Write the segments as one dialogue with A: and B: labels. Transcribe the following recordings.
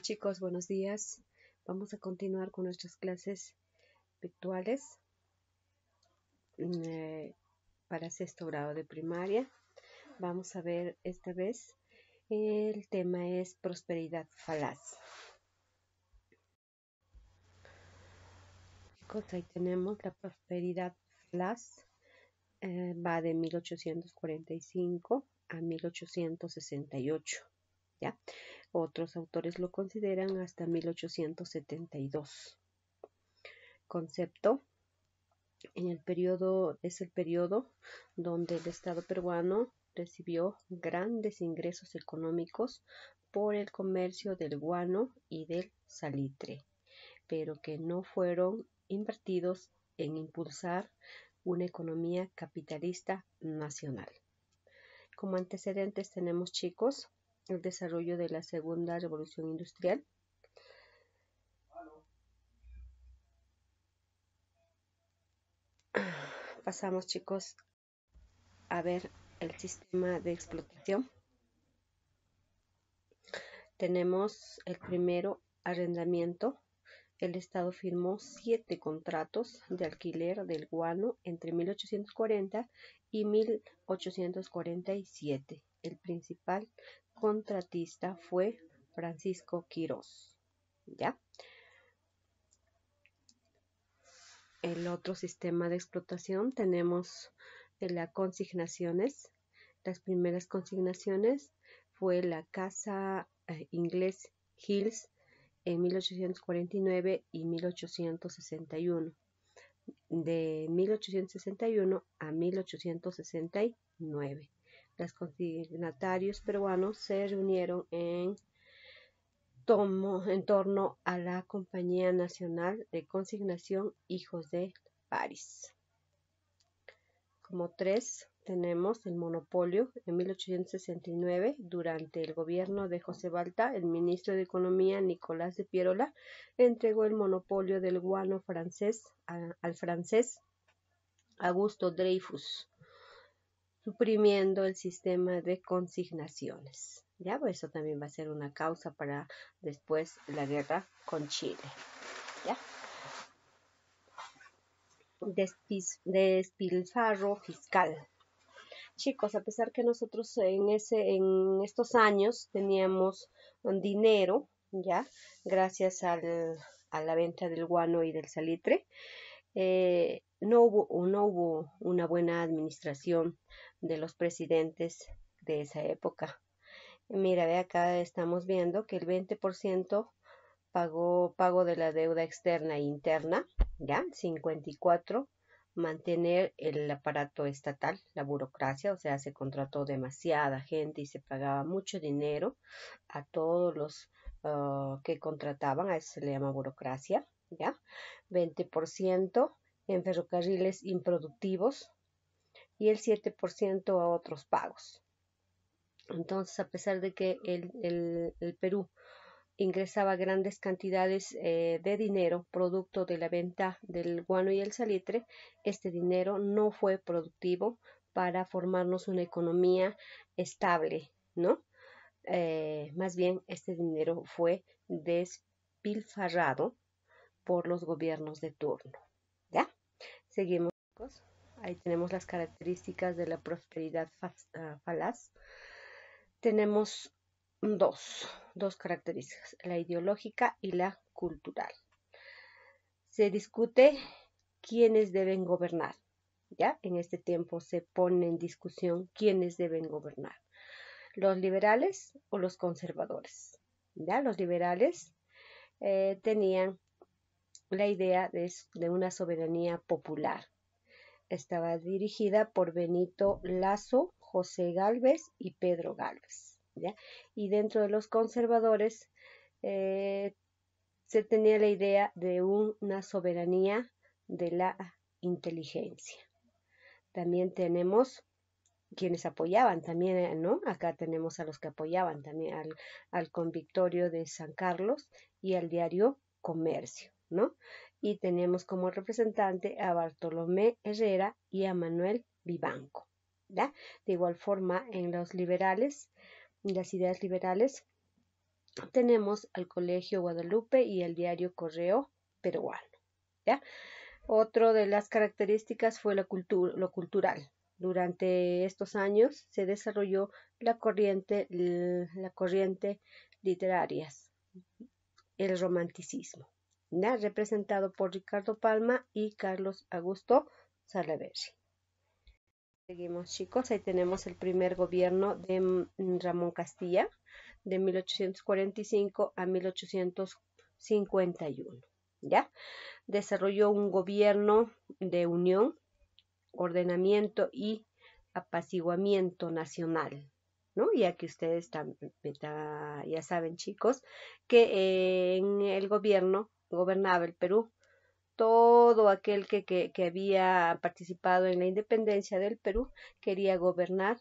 A: chicos, buenos días. Vamos a continuar con nuestras clases virtuales mm, eh, para sexto grado de primaria. Vamos a ver esta vez el tema es prosperidad falaz. Chicos, ahí tenemos la prosperidad falaz. Eh, va de 1845 a 1868 otros autores lo consideran hasta 1872. Concepto. En el periodo, es el periodo donde el Estado peruano recibió grandes ingresos económicos por el comercio del guano y del salitre, pero que no fueron invertidos en impulsar una economía capitalista nacional. Como antecedentes tenemos chicos el desarrollo de la Segunda Revolución Industrial. Pasamos, chicos, a ver el sistema de explotación. Tenemos el primero, arrendamiento. El Estado firmó siete contratos de alquiler del guano entre 1840 y 1847. El principal contratista fue Francisco Quirós. ¿Ya? El otro sistema de explotación tenemos las consignaciones. Las primeras consignaciones fue la casa eh, inglés Hills en 1849 y 1861. De 1861 a 1869 los consignatarios peruanos se reunieron en, en torno a la Compañía Nacional de Consignación Hijos de París. Como tres, tenemos el monopolio en 1869 durante el gobierno de José Balta, el ministro de Economía Nicolás de Pierola entregó el monopolio del guano francés al francés Augusto Dreyfus suprimiendo el sistema de consignaciones. Ya, pues eso también va a ser una causa para después la guerra con Chile. ¿Ya? despilfarro fiscal. Chicos, a pesar que nosotros en, ese, en estos años teníamos dinero, ya, gracias a la venta del guano y del salitre, eh, no, hubo, no hubo una buena administración de los presidentes de esa época. Mira, ve acá estamos viendo que el 20% pagó pago de la deuda externa e interna, ya, 54 mantener el aparato estatal, la burocracia, o sea, se contrató demasiada gente y se pagaba mucho dinero a todos los ah, que contrataban, a eso se le llama burocracia, ¿ya? 20% en ferrocarriles improductivos, y el 7% a otros pagos. Entonces, a pesar de que el, Perú ingresaba grandes cantidades eh, de dinero producto de la venta del guano y el salitre, este dinero no fue productivo para formarnos una economía estable, ¿no? Eh, más bien, este dinero fue despilfarrado por los gobiernos de turno. ¿Ya? Seguimos. Ahí tenemos las características de la prosperidad ah, falaz. Tenemos dos, dos características, la ideológica y la cultural. Se discute quiénes deben gobernar. ¿ya? En este tiempo se pone en discusión quiénes deben gobernar, los liberales o los conservadores. ¿ya? Los liberales eh, tenían la idea de una soberanía popular, estaba dirigida por Benito Lazo, José Galvez y Pedro Galvez. ¿ya? Y dentro de los conservadores eh, se tenía la idea de una soberanía de la inteligencia. También tenemos quienes apoyaban también, eh, ¿no? Acá tenemos a los que apoyaban también al, al convictorio de San Carlos y al diario Comercio, ¿no? y tenemos como representante a Bartolomé Herrera y a Manuel Vivanco. De igual forma, en los liberales, las ideas liberales, tenemos al Colegio Guadalupe y el diario Correo Peruano. ¿ya? Otro de las características fue lo cultural. Durante estos años se desarrolló la corriente, la corriente literarias, el romanticismo representado por Ricardo Palma y Carlos Augusto Salaverry. Seguimos chicos, ahí tenemos el primer gobierno de mm, Ramón Castilla de 1845 a 1851. ¿Ya? Desarrolló un gobierno de unión, ordenamiento y apaciguamiento nacional. ¿No? Ya que ustedes ya saben, chicos, que eh, en el gobierno gobernaba el Perú. Todo aquel que, había participado en la independencia del Perú quería gobernar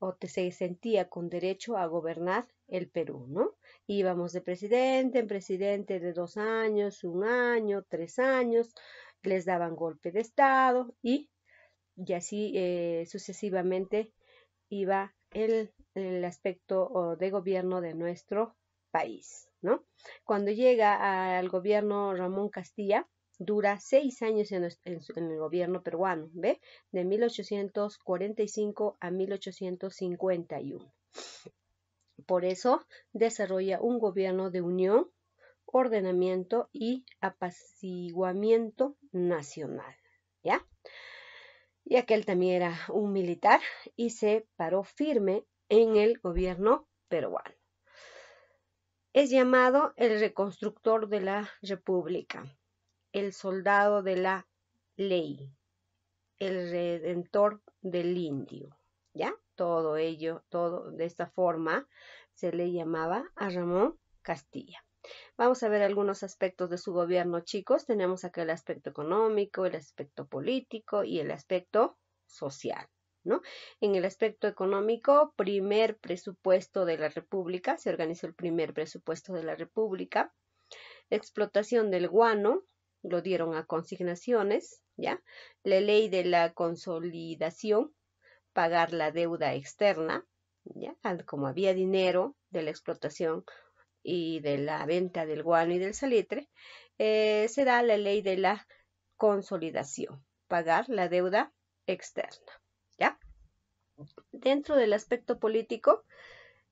A: o se sentía con derecho a gobernar el Perú, ¿no? Íbamos de presidente en presidente de dos años, un año, tres años, les daban golpe de Estado y, y así eh, sucesivamente iba el, el aspecto oh, de gobierno de nuestro país. Cuando llega al gobierno Ramón Castilla, dura seis años en, el gobierno peruano, ¿ve? De 1845 a 1851. Por eso desarrolla un gobierno de unión, ordenamiento y apaciguamiento nacional, ¿ya? Y aquel también era un militar y se paró firme en el gobierno peruano. Es llamado el reconstructor de la República, el soldado de la ley, el redentor del indio. ¿Ya? Todo ello, todo de esta forma se le llamaba a Ramón Castilla. Vamos a ver algunos aspectos de su gobierno, chicos. Tenemos acá el aspecto económico, el aspecto político y el aspecto social. En el aspecto económico, primer presupuesto de la República, se organizó el primer presupuesto de la República, explotación del guano, lo dieron a consignaciones, ¿ya? La ley de la consolidación, pagar la deuda externa, ¿ya? Como había dinero de la explotación y de la venta del guano y del salitre, eh, será la ley de la consolidación, pagar la deuda externa. Dentro del aspecto político,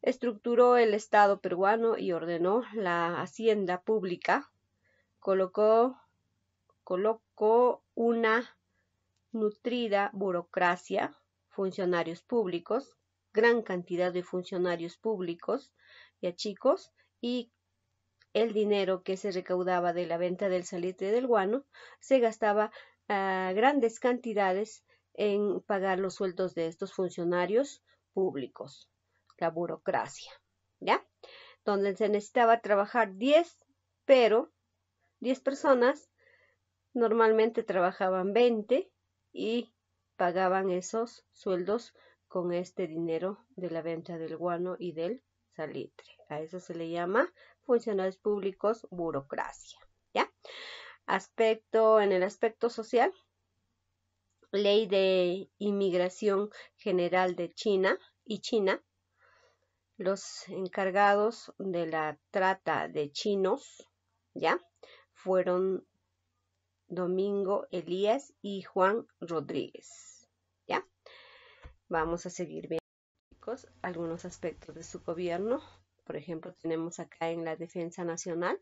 A: estructuró el Estado peruano y ordenó la hacienda pública, colocó, colocó una nutrida burocracia, funcionarios públicos, gran cantidad de funcionarios públicos y chicos y el dinero que se recaudaba de la venta del salitre del guano se gastaba a grandes cantidades en pagar los sueldos de estos funcionarios públicos, la burocracia, ¿ya? Donde se necesitaba trabajar 10, pero 10 personas normalmente trabajaban 20 y pagaban esos sueldos con este dinero de la venta del guano y del salitre. A eso se le llama funcionarios públicos burocracia, ¿ya? Aspecto en el aspecto social Ley de Inmigración General de China y China, los encargados de la trata de chinos, ¿ya? Fueron Domingo Elías y Juan Rodríguez, ¿ya? Vamos a seguir viendo chicos, algunos aspectos de su gobierno. Por ejemplo, tenemos acá en la Defensa Nacional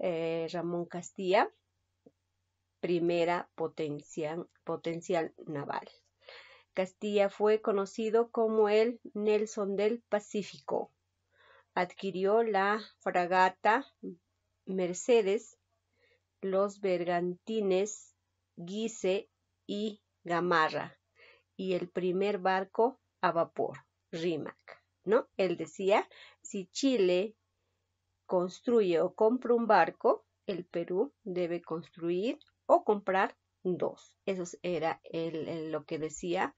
A: eh, Ramón Castilla, primera potencia, potencial naval. Castilla fue conocido como el Nelson del Pacífico. Adquirió la fragata Mercedes, los bergantines Guise y Gamarra y el primer barco a vapor, Rimac. ¿no? Él decía, si Chile construye o compra un barco, el Perú debe construir o comprar dos. Eso era lo que decía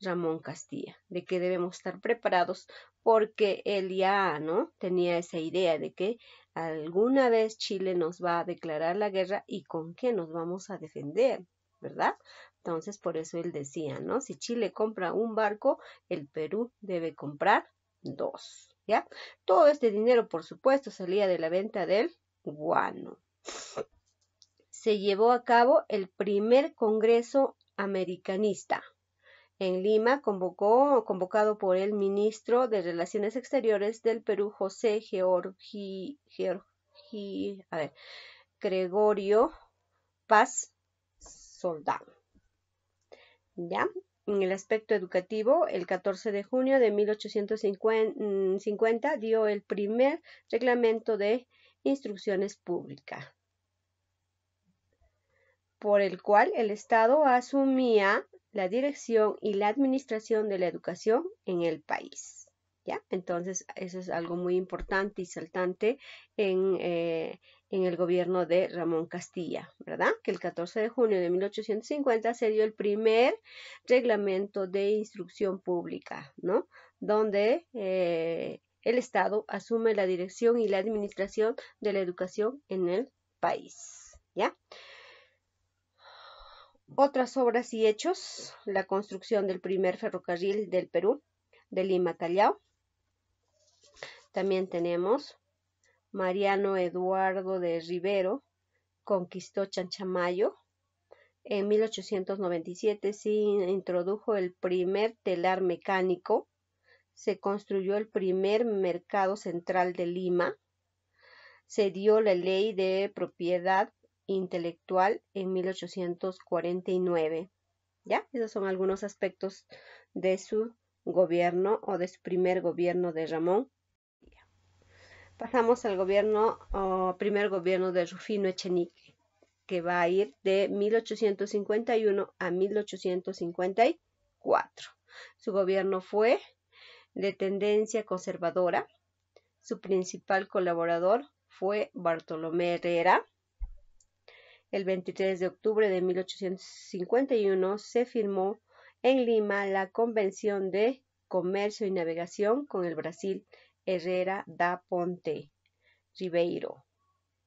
A: Ramón Castilla, de que debemos estar preparados porque él ya ¿no? tenía esa idea de que alguna vez Chile nos va a declarar la guerra y con qué nos vamos a defender, ¿verdad? Entonces, por eso él decía, ¿no? Si Chile compra un barco, el Perú debe comprar dos, ¿ya? Todo este dinero, por supuesto, salía de la venta del guano se llevó a cabo el primer Congreso Americanista. En Lima, convocó, convocado por el ministro de Relaciones Exteriores del Perú, José Gregorio Paz Soldán. ¿Ya? En el aspecto educativo, el 14 de junio de 1850 dio el primer reglamento de instrucciones públicas por el cual el Estado asumía la dirección y la administración de la educación en el país. ¿Ya? Entonces, eso es algo muy importante y saltante en, eh, el gobierno de Ramón Castilla, ¿verdad? Que el 14 de junio de 1850 se dio el primer reglamento de instrucción pública, ¿no? Donde eh, el Estado asume la dirección y la administración de la educación en el país, ¿ya? Otras obras y hechos, la construcción del primer ferrocarril del Perú, de Lima a Callao. También tenemos Mariano Eduardo de Rivero, conquistó Chanchamayo. En 1897 se introdujo el primer telar mecánico, se construyó el primer mercado central de Lima, se dio la ley de propiedad intelectual en 1849. ¿Ya? Esos son algunos aspectos de su gobierno o de su primer gobierno de Ramón. Pasamos al gobierno, o oh, primer gobierno de Rufino Echenique, que va a ir de 1851 a 1854. Su gobierno fue de tendencia conservadora. Su principal colaborador fue Bartolomé Herrera. El 23 de octubre de 1851 se firmó en Lima la Convención de Comercio y Navegación con el Brasil Herrera da Ponte Ribeiro.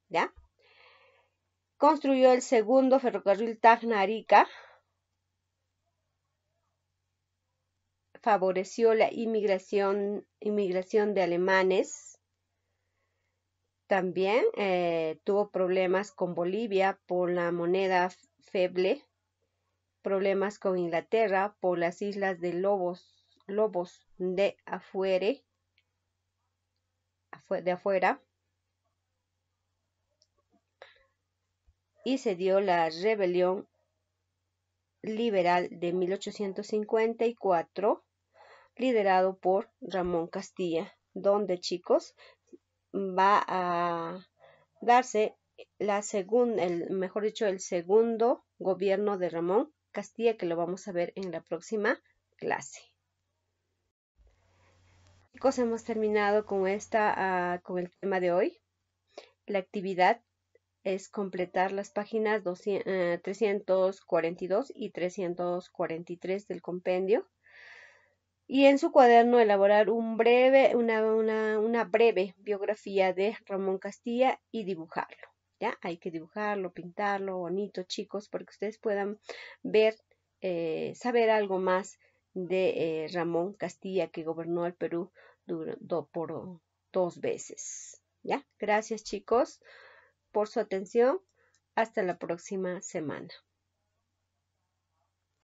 A: ¿Ya? Construyó el segundo ferrocarril Tacna-Arica. Favoreció la inmigración, inmigración de alemanes también eh, tuvo problemas con Bolivia por la moneda feble, problemas con Inglaterra por las islas de Lobos, Lobos de afuera de afuera, y se dio la rebelión liberal de 1854, liderado por Ramón Castilla, donde chicos va a darse la el, mejor dicho, el segundo gobierno de Ramón Castilla, que lo vamos a ver en la próxima clase. Chicos, hemos terminado con esta, ah, con el tema de hoy. La actividad es completar las páginas 342 ah, y 343 del compendio y en su cuaderno elaborar un breve, una, breve biografía de Ramón Castilla y dibujarlo. ¿ya? Hay que dibujarlo, pintarlo, bonito, chicos, porque ustedes puedan ver, eh, saber algo más de eh, Ramón Castilla, que gobernó el Perú por dos veces. ¿ya? Gracias, chicos, por su atención. Hasta la próxima semana.